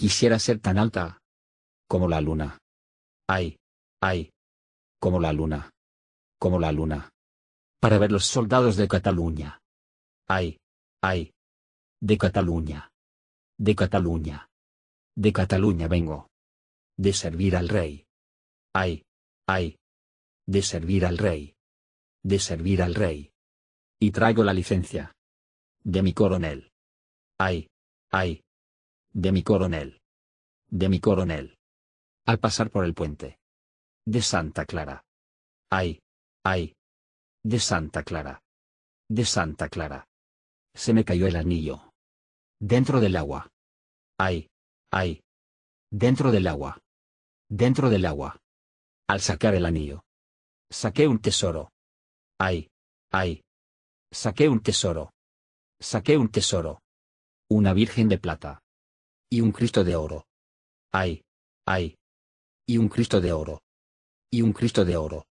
Quisiera ser tan alta. Como la luna. Ay. Ay. Como la luna. Como la luna. Para ver los soldados de Cataluña. Ay. Ay. De Cataluña. De Cataluña. De Cataluña vengo. De servir al rey. Ay. Ay. De servir al rey. De servir al rey. Y traigo la licencia. De mi coronel. Ay. Ay. De mi coronel. De mi coronel. Al pasar por el puente. De Santa Clara. Ay. Ay. De Santa Clara. De Santa Clara. Se me cayó el anillo. Dentro del agua. Ay. Ay. Dentro del agua. Dentro del agua. Al sacar el anillo. Saqué un tesoro. Ay. Ay. Saqué un tesoro. Saqué un tesoro. Una virgen de plata y un Cristo de oro. Ay, ay. Y un Cristo de oro. Y un Cristo de oro.